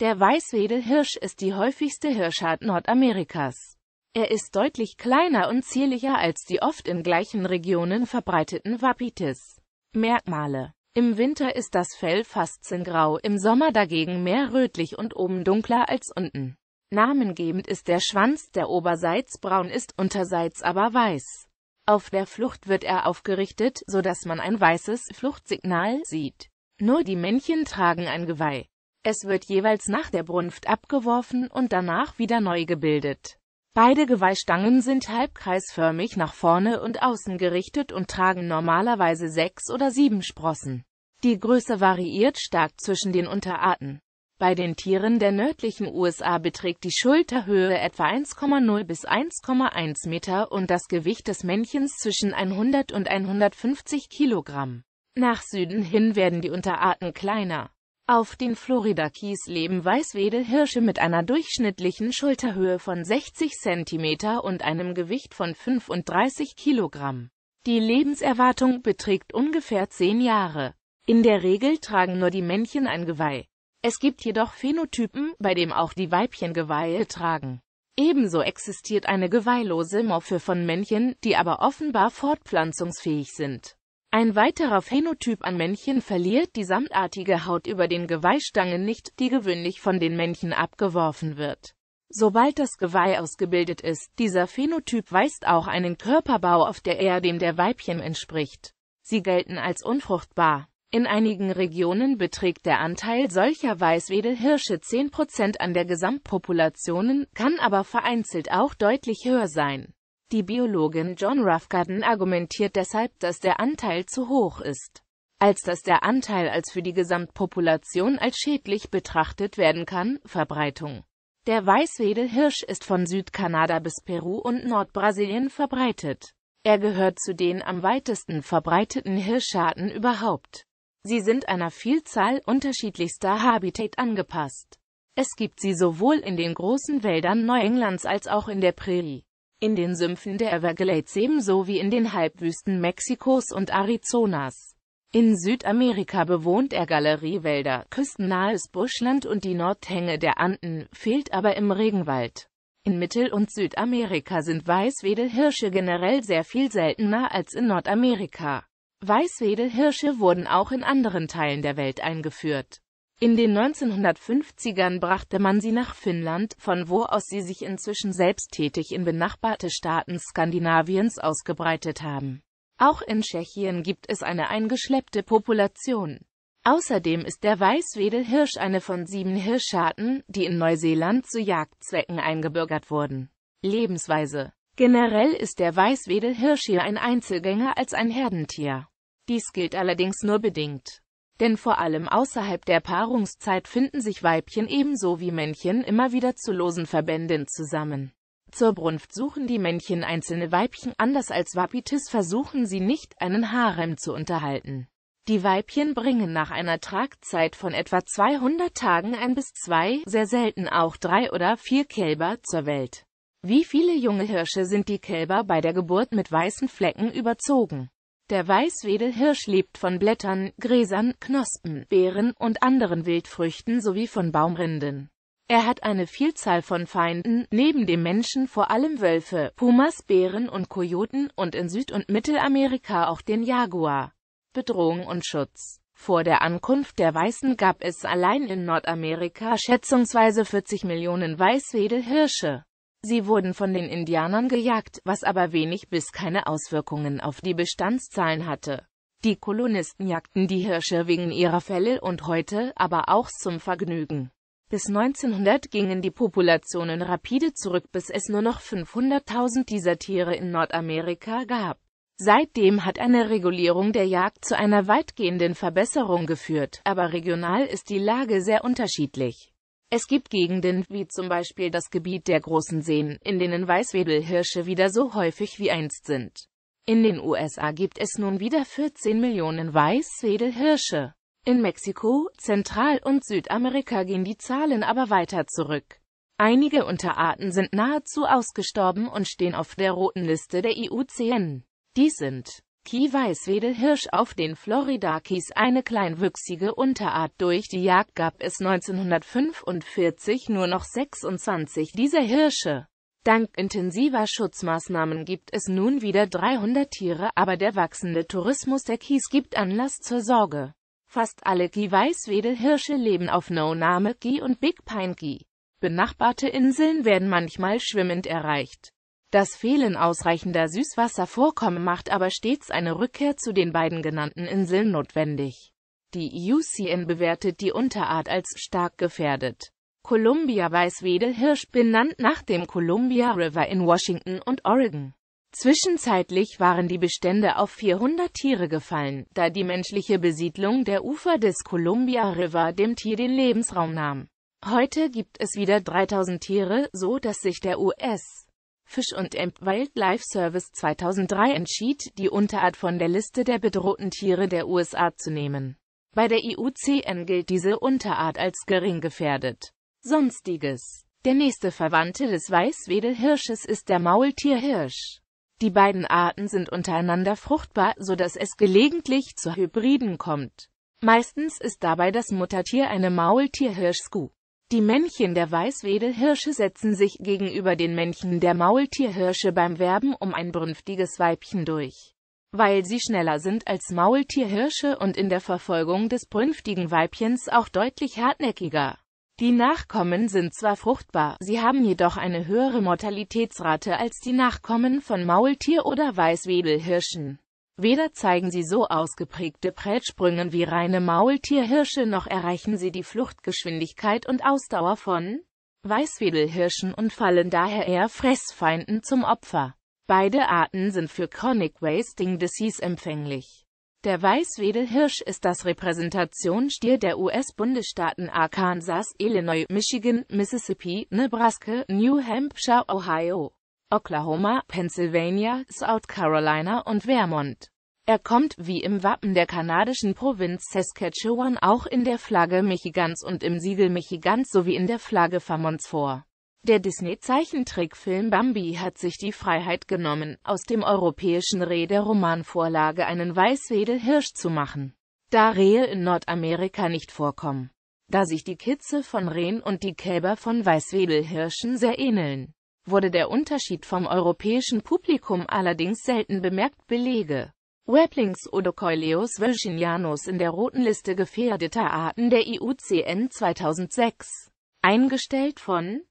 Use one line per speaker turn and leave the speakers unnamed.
Der Weißwedelhirsch ist die häufigste Hirschart Nordamerikas. Er ist deutlich kleiner und zierlicher als die oft in gleichen Regionen verbreiteten Wapitis. Merkmale Im Winter ist das Fell fast zinngrau, im Sommer dagegen mehr rötlich und oben dunkler als unten. Namengebend ist der Schwanz, der oberseits braun ist, unterseits aber weiß. Auf der Flucht wird er aufgerichtet, so dass man ein weißes Fluchtsignal sieht. Nur die Männchen tragen ein Geweih. Es wird jeweils nach der Brunft abgeworfen und danach wieder neu gebildet. Beide Geweihstangen sind halbkreisförmig nach vorne und außen gerichtet und tragen normalerweise sechs oder sieben Sprossen. Die Größe variiert stark zwischen den Unterarten. Bei den Tieren der nördlichen USA beträgt die Schulterhöhe etwa 1,0 bis 1,1 Meter und das Gewicht des Männchens zwischen 100 und 150 Kilogramm. Nach Süden hin werden die Unterarten kleiner. Auf den Florida Keys leben Weißwedelhirsche mit einer durchschnittlichen Schulterhöhe von 60 cm und einem Gewicht von 35 kg. Die Lebenserwartung beträgt ungefähr 10 Jahre. In der Regel tragen nur die Männchen ein Geweih. Es gibt jedoch Phänotypen, bei dem auch die Weibchen Geweihe tragen. Ebenso existiert eine geweihlose Morphe von Männchen, die aber offenbar fortpflanzungsfähig sind. Ein weiterer Phänotyp an Männchen verliert die samtartige Haut über den Geweihstangen nicht, die gewöhnlich von den Männchen abgeworfen wird. Sobald das Geweih ausgebildet ist, dieser Phänotyp weist auch einen Körperbau auf, der eher dem der Weibchen entspricht. Sie gelten als unfruchtbar. In einigen Regionen beträgt der Anteil solcher Weißwedelhirsche 10% an der Gesamtpopulationen, kann aber vereinzelt auch deutlich höher sein. Die Biologin John Roughgarden argumentiert deshalb, dass der Anteil zu hoch ist, als dass der Anteil als für die Gesamtpopulation als schädlich betrachtet werden kann. Verbreitung Der Weißwedelhirsch ist von Südkanada bis Peru und Nordbrasilien verbreitet. Er gehört zu den am weitesten verbreiteten Hirscharten überhaupt. Sie sind einer Vielzahl unterschiedlichster Habitat angepasst. Es gibt sie sowohl in den großen Wäldern Neuenglands als auch in der Prärie in den Sümpfen der Everglades ebenso wie in den Halbwüsten Mexikos und Arizonas. In Südamerika bewohnt er Galeriewälder, küstennahes Buschland und die Nordhänge der Anden, fehlt aber im Regenwald. In Mittel- und Südamerika sind Weißwedelhirsche generell sehr viel seltener als in Nordamerika. Weißwedelhirsche wurden auch in anderen Teilen der Welt eingeführt. In den 1950ern brachte man sie nach Finnland, von wo aus sie sich inzwischen selbsttätig in benachbarte Staaten Skandinaviens ausgebreitet haben. Auch in Tschechien gibt es eine eingeschleppte Population. Außerdem ist der Weißwedelhirsch eine von sieben Hirscharten, die in Neuseeland zu Jagdzwecken eingebürgert wurden. Lebensweise Generell ist der Weißwedelhirsch hier ein Einzelgänger als ein Herdentier. Dies gilt allerdings nur bedingt denn vor allem außerhalb der Paarungszeit finden sich Weibchen ebenso wie Männchen immer wieder zu losen Verbänden zusammen. Zur Brunft suchen die Männchen einzelne Weibchen, anders als Wapitis versuchen sie nicht, einen Harem zu unterhalten. Die Weibchen bringen nach einer Tragzeit von etwa 200 Tagen ein bis zwei, sehr selten auch drei oder vier Kälber zur Welt. Wie viele junge Hirsche sind die Kälber bei der Geburt mit weißen Flecken überzogen. Der Weißwedelhirsch lebt von Blättern, Gräsern, Knospen, Beeren und anderen Wildfrüchten sowie von Baumrinden. Er hat eine Vielzahl von Feinden, neben dem Menschen vor allem Wölfe, Pumas, Bären und Kojoten und in Süd- und Mittelamerika auch den Jaguar. Bedrohung und Schutz Vor der Ankunft der Weißen gab es allein in Nordamerika schätzungsweise 40 Millionen Weißwedelhirsche. Sie wurden von den Indianern gejagt, was aber wenig bis keine Auswirkungen auf die Bestandszahlen hatte. Die Kolonisten jagten die Hirsche wegen ihrer Felle und heute, aber auch zum Vergnügen. Bis 1900 gingen die Populationen rapide zurück, bis es nur noch 500.000 dieser Tiere in Nordamerika gab. Seitdem hat eine Regulierung der Jagd zu einer weitgehenden Verbesserung geführt, aber regional ist die Lage sehr unterschiedlich. Es gibt Gegenden, wie zum Beispiel das Gebiet der großen Seen, in denen Weißwedelhirsche wieder so häufig wie einst sind. In den USA gibt es nun wieder 14 Millionen Weißwedelhirsche. In Mexiko, Zentral- und Südamerika gehen die Zahlen aber weiter zurück. Einige Unterarten sind nahezu ausgestorben und stehen auf der roten Liste der IUCN. Dies sind Key Weißwedelhirsch auf den Florida Keys, eine kleinwüchsige Unterart. Durch die Jagd gab es 1945 nur noch 26 dieser Hirsche. Dank intensiver Schutzmaßnahmen gibt es nun wieder 300 Tiere, aber der wachsende Tourismus der Keys gibt Anlass zur Sorge. Fast alle Key-Weißwedelhirsche leben auf No-Name Key und Big Pine Key. Benachbarte Inseln werden manchmal schwimmend erreicht. Das Fehlen ausreichender Süßwasservorkommen macht aber stets eine Rückkehr zu den beiden genannten Inseln notwendig. Die UCN bewertet die Unterart als stark gefährdet. Columbia Weißwedelhirsch benannt nach dem Columbia River in Washington und Oregon. Zwischenzeitlich waren die Bestände auf 400 Tiere gefallen, da die menschliche Besiedlung der Ufer des Columbia River dem Tier den Lebensraum nahm. Heute gibt es wieder 3000 Tiere, so dass sich der US Fish and Emp Wildlife Service 2003 entschied, die Unterart von der Liste der bedrohten Tiere der USA zu nehmen. Bei der IUCN gilt diese Unterart als gering gefährdet. Sonstiges Der nächste Verwandte des Weißwedelhirsches ist der Maultierhirsch. Die beiden Arten sind untereinander fruchtbar, so dass es gelegentlich zu Hybriden kommt. Meistens ist dabei das Muttertier eine Maultierhirschskuh. Die Männchen der Weißwedelhirsche setzen sich gegenüber den Männchen der Maultierhirsche beim Werben um ein brünftiges Weibchen durch. Weil sie schneller sind als Maultierhirsche und in der Verfolgung des brünftigen Weibchens auch deutlich hartnäckiger. Die Nachkommen sind zwar fruchtbar, sie haben jedoch eine höhere Mortalitätsrate als die Nachkommen von Maultier- oder Weißwedelhirschen. Weder zeigen sie so ausgeprägte Prätsprüngen wie reine Maultierhirsche noch erreichen sie die Fluchtgeschwindigkeit und Ausdauer von Weißwedelhirschen und fallen daher eher Fressfeinden zum Opfer. Beide Arten sind für Chronic Wasting Disease empfänglich. Der Weißwedelhirsch ist das Repräsentationsstier der US-Bundesstaaten Arkansas, Illinois, Michigan, Mississippi, Nebraska, New Hampshire, Ohio, Oklahoma, Pennsylvania, South Carolina und Vermont. Er kommt wie im Wappen der kanadischen Provinz Saskatchewan auch in der Flagge Michigans und im Siegel Michigans sowie in der Flagge Vermonts vor. Der Disney-Zeichentrickfilm Bambi hat sich die Freiheit genommen, aus dem europäischen Reh der Romanvorlage einen Weißwedelhirsch zu machen, da Rehe in Nordamerika nicht vorkommen. Da sich die Kitze von Rehen und die Kälber von Weißwedelhirschen sehr ähneln wurde der Unterschied vom europäischen Publikum allerdings selten bemerkt, Belege Weblings Odocoileus virginianus in der Roten Liste gefährdeter Arten der IUCN 2006. Eingestellt von